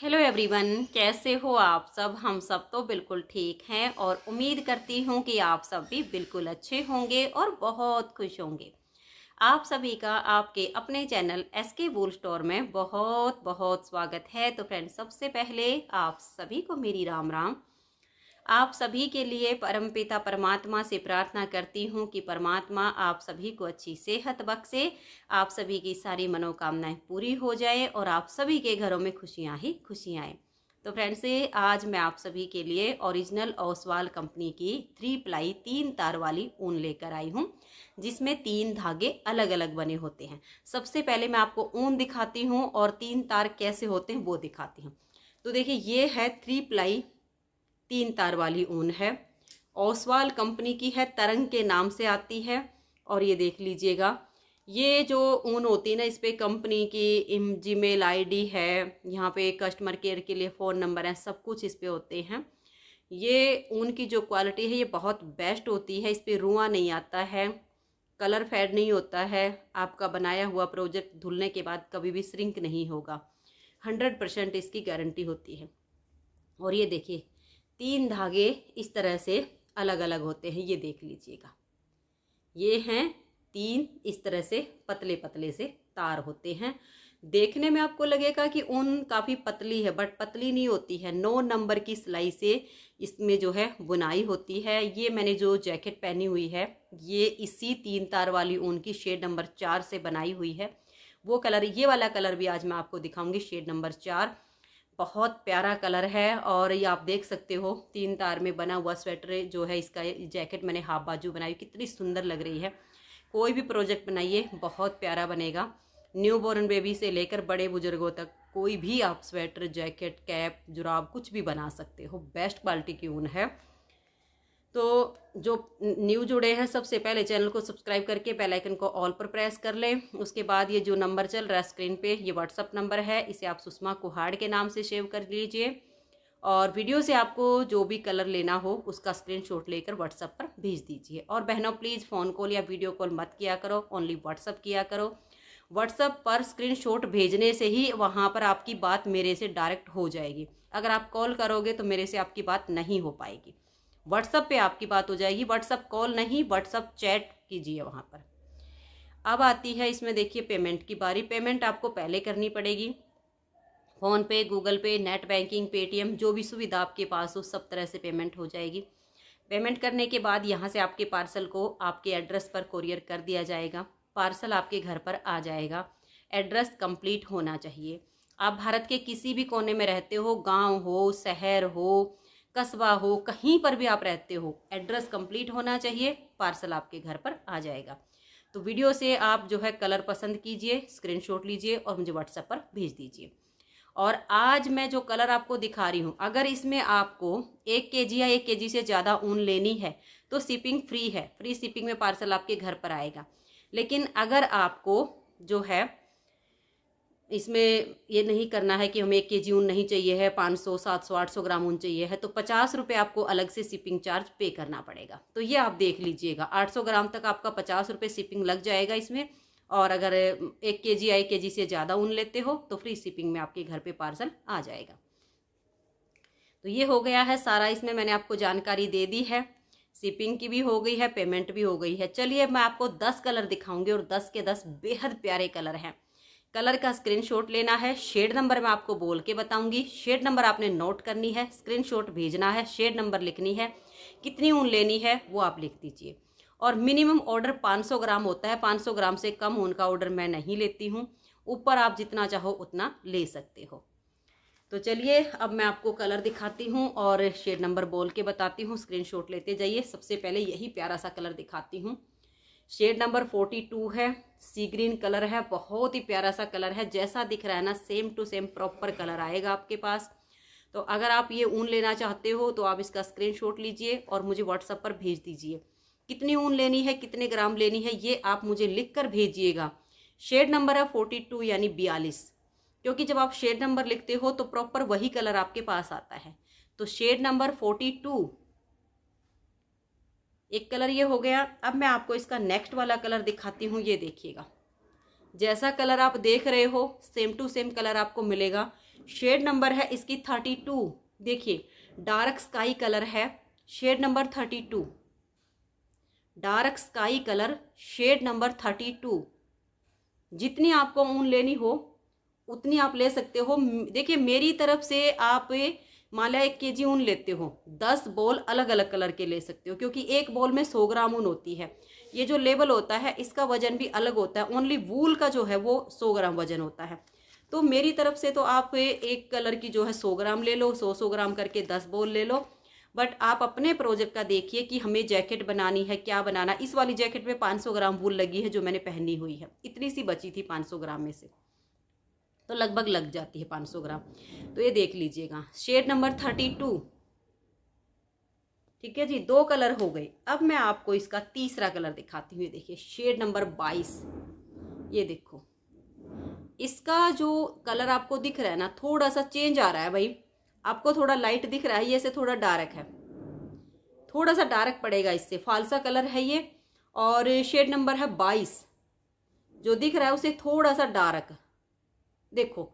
hello everyone कैसे हो आप सब हम सब तो बिल्कुल ठीक हैं और उम्मीद करती हूँ कि आप सब भी बिल्कुल अच्छे होंगे और बहुत खुश होंगे आप सभी का आपके अपने चैनल एस के बूल स्टोर में बहुत बहुत स्वागत है तो फ्रेंड्स सबसे पहले आप सभी को मेरी राम राम आप सभी के लिए परमपिता परमात्मा से प्रार्थना करती हूँ कि परमात्मा आप सभी को अच्छी सेहत बख्शे आप सभी की सारी मनोकामनाएं पूरी हो जाए और आप सभी के घरों में खुशियाँ ही खुशियाँ आए तो फ्रेंड्स आज मैं आप सभी के लिए ओरिजिनल ओसवाल कंपनी की थ्री प्लाई तीन तार वाली ऊन लेकर आई हूँ जिसमें तीन धागे अलग अलग बने होते हैं सबसे पहले मैं आपको ऊन दिखाती हूँ और तीन तार कैसे होते हैं वो दिखाती हूँ तो देखिए ये है थ्री प्लाई तीन तार वाली ऊन है ओसवाल कंपनी की है तरंग के नाम से आती है और ये देख लीजिएगा ये जो ऊन होती है ना इस पर कंपनी की जी मेल आई है यहाँ पे कस्टमर केयर के लिए फ़ोन नंबर है सब कुछ इस पर होते हैं ये ऊन की जो क्वालिटी है ये बहुत बेस्ट होती है इस पर रुआ नहीं आता है कलर फेड नहीं होता है आपका बनाया हुआ प्रोजेक्ट धुलने के बाद कभी भी श्रिंक नहीं होगा हंड्रेड परसेंट इसकी गारंटी होती है और ये देखिए तीन धागे इस तरह से अलग अलग होते हैं ये देख लीजिएगा ये हैं तीन इस तरह से पतले पतले से तार होते हैं देखने में आपको लगेगा कि ऊन काफ़ी पतली है बट पतली नहीं होती है नौ नंबर की सिलाई से इसमें जो है बुनाई होती है ये मैंने जो जैकेट पहनी हुई है ये इसी तीन तार वाली ऊन की शेड नंबर चार से बनाई हुई है वो कलर ये वाला कलर भी आज मैं आपको दिखाऊंगी शेड नंबर चार बहुत प्यारा कलर है और ये आप देख सकते हो तीन तार में बना हुआ स्वेटर जो है इसका जैकेट मैंने हाफ बाजू बनाई कितनी सुंदर लग रही है कोई भी प्रोजेक्ट बनाइए बहुत प्यारा बनेगा न्यू बॉर्न बेबी से लेकर बड़े बुजुर्गों तक कोई भी आप स्वेटर जैकेट कैप जुराब कुछ भी बना सकते हो बेस्ट क्वालिटी की ऊन है तो जो न्यू जुड़े हैं सबसे पहले चैनल को सब्सक्राइब करके बेल आइकन को ऑल पर प्रेस कर लें उसके बाद ये जो नंबर चल रहा है स्क्रीन पे ये व्हाट्सअप नंबर है इसे आप सुषमा कुहाड़ के नाम से सेव कर लीजिए और वीडियो से आपको जो भी कलर लेना हो उसका स्क्रीनशॉट लेकर व्हाट्सअप पर भेज दीजिए और बहनों प्लीज़ फ़ोन कॉल या वीडियो कॉल मत किया करो ओनली व्हाट्सअप किया करो व्हाट्सअप पर स्क्रीनशॉट भेजने से ही वहाँ पर आपकी बात मेरे से डायरेक्ट हो जाएगी अगर आप कॉल करोगे तो मेरे से आपकी बात नहीं हो पाएगी व्हाट्सअप पे आपकी बात हो जाएगी व्हाट्सअप कॉल नहीं व्हाट्सअप चैट कीजिए वहाँ पर अब आती है इसमें देखिए पेमेंट की बारी पेमेंट आपको पहले करनी पड़ेगी फ़ोन पे गूगल पे नेट बैंकिंग पेटीएम जो भी सुविधा आपके पास हो सब तरह से पेमेंट हो जाएगी पेमेंट करने के बाद यहाँ से आपके पार्सल को आपके एड्रेस पर कोरियर कर दिया जाएगा पार्सल आपके घर पर आ जाएगा एड्रेस कंप्लीट होना चाहिए आप भारत के किसी भी कोने में रहते हो गांव हो शहर हो कस्बा हो कहीं पर भी आप रहते हो एड्रेस कंप्लीट होना चाहिए पार्सल आपके घर पर आ जाएगा तो वीडियो से आप जो है कलर पसंद कीजिए स्क्रीनशॉट लीजिए और मुझे व्हाट्सएप पर भेज दीजिए और आज मैं जो कलर आपको दिखा रही हूँ अगर इसमें आपको एक के जी या एक के जी से ज़्यादा ऊन लेनी है तो शिपिंग फ्री है फ्री शिपिंग में पार्सल आपके घर पर आएगा लेकिन अगर आपको जो है इसमें ये नहीं करना है कि हमें एक के जी ऊन नहीं चाहिए है पाँच सौ सात सौ आठ सौ ग्राम ऊन चाहिए है तो पचास रुपये आपको अलग से शिपिंग चार्ज पे करना पड़ेगा तो ये आप देख लीजिएगा आठ सौ ग्राम तक आपका पचास रुपये शिपिंग लग जाएगा इसमें और अगर एक के जी या एक के जी से ज़्यादा ऊन लेते हो तो फ्री शिपिंग में आपके घर पर पार्सल आ जाएगा तो ये हो गया है सारा इसमें मैंने आपको जानकारी दे दी है शिपिंग की भी हो गई है पेमेंट भी हो गई है चलिए मैं आपको दस कलर दिखाऊंगी और दस के दस बेहद प्यारे कलर हैं कलर का स्क्रीनशॉट लेना है शेड नंबर मैं आपको बोल के बताऊंगी शेड नंबर आपने नोट करनी है स्क्रीनशॉट भेजना है शेड नंबर लिखनी है कितनी ऊन लेनी है वो आप लिख दीजिए और मिनिमम ऑर्डर 500 ग्राम होता है 500 ग्राम से कम ऊन का ऑर्डर मैं नहीं लेती हूँ ऊपर आप जितना चाहो उतना ले सकते हो तो चलिए अब मैं आपको कलर दिखाती हूँ और शेड नंबर बोल के बताती हूँ स्क्रीन लेते जाइए सबसे पहले यही प्यारा सा कलर दिखाती हूँ शेड नंबर फोर्टी टू है सी ग्रीन कलर है बहुत ही प्यारा सा कलर है जैसा दिख रहा है ना same to same proper colour आएगा आपके पास तो अगर आप ये ऊन लेना चाहते हो तो आप इसका स्क्रीनशॉट लीजिए और मुझे व्हाट्सअप पर भेज दीजिए कितनी ऊन लेनी है कितने ग्राम लेनी है ये आप मुझे लिख कर भेजिएगा शेड नंबर है फोर्टी टू यानी बयालीस क्योंकि जब आप शेड नंबर लिखते हो तो प्रॉपर वही कलर आपके पास आता है तो शेड नंबर फोर्टी टू एक कलर ये हो गया अब मैं आपको इसका नेक्स्ट वाला कलर दिखाती हूँ ये देखिएगा जैसा कलर आप देख रहे हो सेम टू सेम कलर आपको मिलेगा शेड नंबर है इसकी थर्टी टू देखिए डार्क स्काई कलर है shade number thirty two dark sky colour shade number thirty two जितनी आपको ऊन लेनी हो उतनी आप ले सकते हो देखिए मेरी तरफ से आप मान लिया एक के जी ऊन लेते हो दस बॉल अलग अलग कलर के ले सकते हो क्योंकि एक बॉल में सौ ग्राम ऊन होती है ये जो लेबल होता है इसका वजन भी अलग होता है ओनली वूल का जो है वो सौ ग्राम वजन होता है तो मेरी तरफ से तो आप एक कलर की जो है सौ ग्राम ले लो सौ सौ ग्राम करके दस बॉल ले लो बट आप अपने प्रोजेक्ट का देखिए कि हमें जैकेट बनानी है क्या बनाना इस वाली जैकेट में 500 ग्राम वूल लगी है जो मैंने पहनी हुई है इतनी सी बची थी 500 ग्राम में से तो लगभग लग जाती है 500 ग्राम तो ये देख लीजिएगा शेड नंबर थर्टी टू ठीक है जी दो कलर हो गए अब मैं आपको इसका तीसरा कलर दिखाती हूँ देखिए शेड नंबर बाईस ये देखो इसका जो कलर आपको दिख रहा है ना थोड़ा सा चेंज आ रहा है भाई आपको थोड़ा लाइट दिख रहा है ये से थोड़ा डार्क है थोड़ा सा डार्क पड़ेगा इससे फालसा कलर है ये और शेड नंबर है बाईस जो दिख रहा है उसे थोड़ा सा डार्क देखो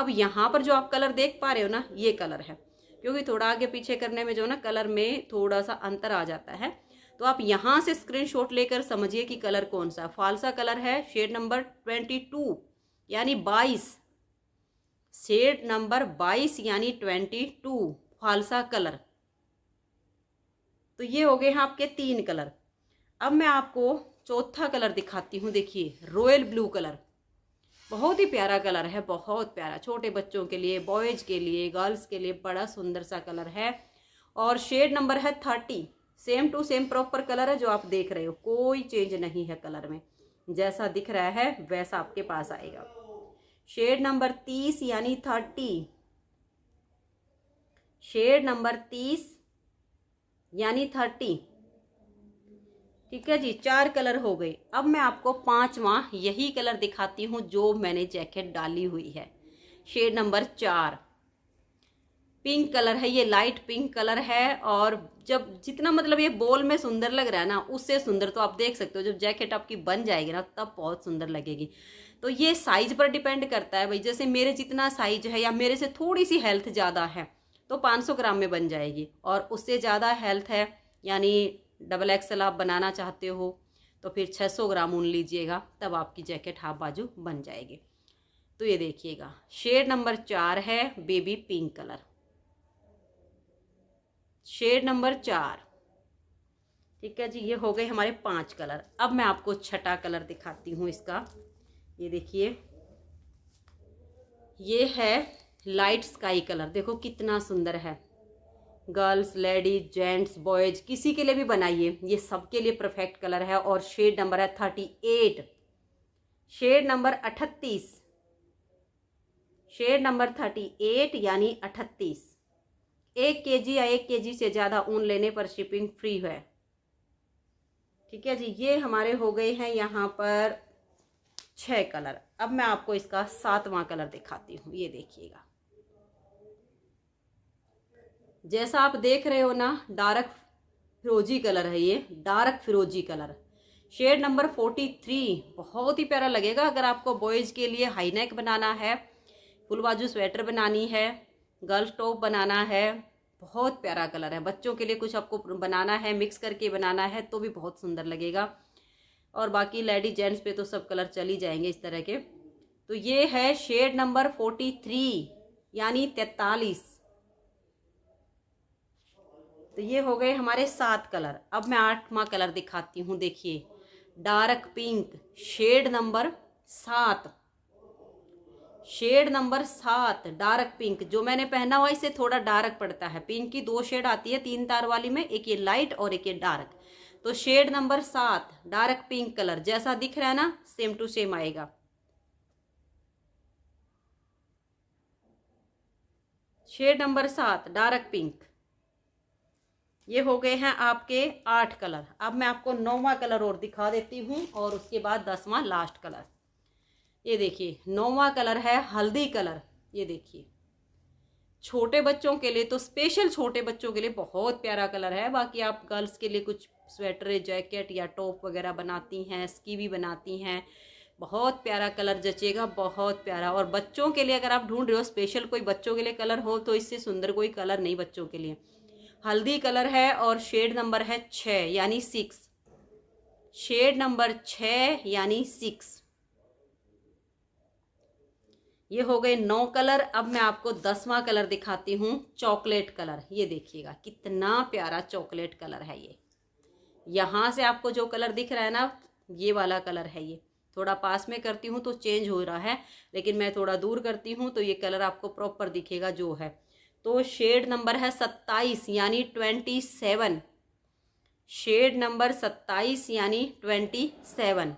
अब यहाँ पर जो आप कलर देख पा रहे हो ना ये कलर है क्योंकि थोड़ा आगे पीछे करने में जो ना कलर में थोड़ा सा अंतर आ जाता है तो आप यहाँ से स्क्रीनशॉट लेकर समझिए कि कलर कौन सा फालसा कलर है शेड नंबर ट्वेंटी टू यानी बाईस शेड नंबर बाईस यानी ट्वेंटी टू फालसा कलर तो ये हो गए हैं आपके तीन कलर अब मैं आपको चौथा कलर दिखाती हूँ देखिए रॉयल ब्लू कलर बहुत ही प्यारा कलर है बहुत प्यारा छोटे बच्चों के लिए बॉयज़ के लिए गर्ल्स के लिए बड़ा सुंदर सा कलर है और शेड नंबर है thirty same to same proper colour है जो आप देख रहे हो कोई चेंज नहीं है कलर में जैसा दिख रहा है वैसा आपके पास आएगा शेड नंबर तीस यानी थर्टी शेड नंबर तीस यानी थर्टी ठीक है जी चार कलर हो गए अब मैं आपको पांचवा यही कलर दिखाती हूँ जो मैंने जैकेट डाली हुई है शेड नंबर चार पिंक कलर है ये लाइट पिंक कलर है और जब जितना मतलब ये बोल में सुंदर लग रहा है ना उससे सुंदर तो आप देख सकते हो जब जैकेट आपकी बन जाएगी ना तब बहुत सुंदर लगेगी तो ये साइज पर डिपेंड करता है भाई जैसे मेरे जितना साइज है या मेरे से थोड़ी सी हेल्थ ज़्यादा है तो 500 ग्राम में बन जाएगी और उससे ज़्यादा हेल्थ है यानी डबल एक्सल आप बनाना चाहते हो तो फिर 600 ग्राम ऊन लीजिएगा तब आपकी जैकेट हाफ बाजू बन जाएगी तो ये देखिएगा शेड नंबर चार है baby pink colour shade number चार ठीक है जी ये हो गए हमारे पांच कलर अब मैं आपको छठा कलर दिखाती हूँ इसका ये देखिए ये है लाइट स्काई कलर देखो कितना सुंदर है गर्ल्स लेडीज जेंट्स बॉयज किसी के लिए भी बनाइए ये सबके लिए परफेक्ट कलर है और शेड नंबर है थर्टी एट शेड नंबर अठतीस शेड नंबर थर्टी एट यानी अठतीस एक केजी या एक केजी से ज़्यादा ऊन लेने पर शिपिंग फ्री है ठीक है जी ये हमारे हो गए हैं यहाँ पर छः कलर अब मैं आपको इसका सातवां कलर दिखाती हूँ ये देखिएगा जैसा आप देख रहे हो ना डार्क फिरोजी कलर है ये डार्क फिरोजी colour shade number forty three बहुत ही प्यारा लगेगा अगर आपको बॉयज़ के लिए हाई नेक बनाना है फुल बाजू स्वेटर बनानी है गर्ल्स टॉप बनाना है बहुत प्यारा कलर है बच्चों के लिए कुछ आपको बनाना है मिक्स करके बनाना है तो भी बहुत सुंदर लगेगा और बाकी लेडी जेंट्स पे तो सब कलर चल ही जाएंगे इस तरह के तो ये है शेड नंबर फोर्टी थ्री यानी तैतालीस तो ये हो गए हमारे सात कलर अब मैं आठवा कलर दिखाती हूँ देखिए डार्क पिंक शेड नंबर सात शेड नंबर सात डार्क पिंक जो मैंने पहना हुआ इसे थोड़ा डार्क पड़ता है पिंक की दो शेड आती है तीन तार वाली में एक ये लाइट और एक ये डार्क तो शेड नंबर सात डार्क पिंक कलर जैसा दिख रहा है ना सेम टू सेम आएगा शेड नंबर सात डार्क पिंक ये हो गए हैं आपके आठ कलर अब मैं आपको नौवा कलर और दिखा देती हूँ और उसके बाद दसवां लास्ट कलर ये देखिए नौवा कलर है हल्दी कलर ये देखिए छोटे बच्चों के लिए तो स्पेशल छोटे बच्चों के लिए बहुत प्यारा कलर है बाकी आप गर्ल्स के लिए कुछ स्वेटर जैकेट या टॉप वगैरह बनाती हैं स्कीवी बनाती हैं बहुत प्यारा कलर जचेगा बहुत प्यारा और बच्चों के लिए अगर आप ढूंढ रहे हो स्पेशल कोई बच्चों के लिए कलर हो तो इससे सुंदर कोई कलर नहीं बच्चों के लिए हल्दी कलर है और शेड नंबर है छ यानी सिक्स शेड नंबर छ यानी सिक्स ये हो गए नौ कलर अब मैं आपको दसवां कलर दिखाती हूँ चॉकलेट कलर ये देखिएगा कितना प्यारा चॉकलेट कलर है ये यहाँ से आपको जो कलर दिख रहा है ना ये वाला कलर है ये थोड़ा पास में करती हूँ तो चेंज हो रहा है लेकिन मैं थोड़ा दूर करती हूँ तो ये कलर आपको प्रॉपर दिखेगा जो है तो शेड नंबर है सत्ताईस यानी ट्वेंटी सेवन शेड नंबर सत्ताईस यानी ट्वेंटी सेवन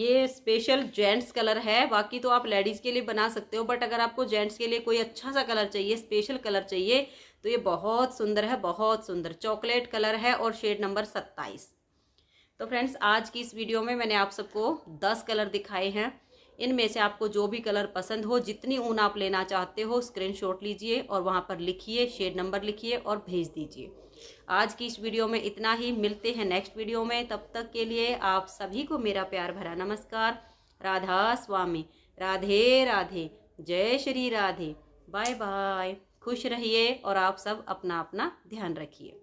ये स्पेशल जेंट्स कलर है बाकी तो आप लेडीज़ के लिए बना सकते हो बट अगर आपको जेंट्स के लिए कोई अच्छा सा कलर चाहिए स्पेशल कलर चाहिए तो ये बहुत सुंदर है बहुत सुंदर चॉकलेट कलर है और शेड नंबर सत्ताईस तो फ्रेंड्स आज की इस वीडियो में मैंने आप सबको दस कलर दिखाए हैं इनमें से आपको जो भी कलर पसंद हो जितनी ऊन आप लेना चाहते हो स्क्रीनशॉट लीजिए और वहाँ पर लिखिए शेड नंबर लिखिए और भेज दीजिए आज की इस वीडियो में इतना ही मिलते हैं नेक्स्ट वीडियो में तब तक के लिए आप सभी को मेरा प्यार भरा नमस्कार राधा स्वामी राधे राधे जय श्री राधे बाय बाय खुश रहिए और आप सब अपना अपना ध्यान रखिए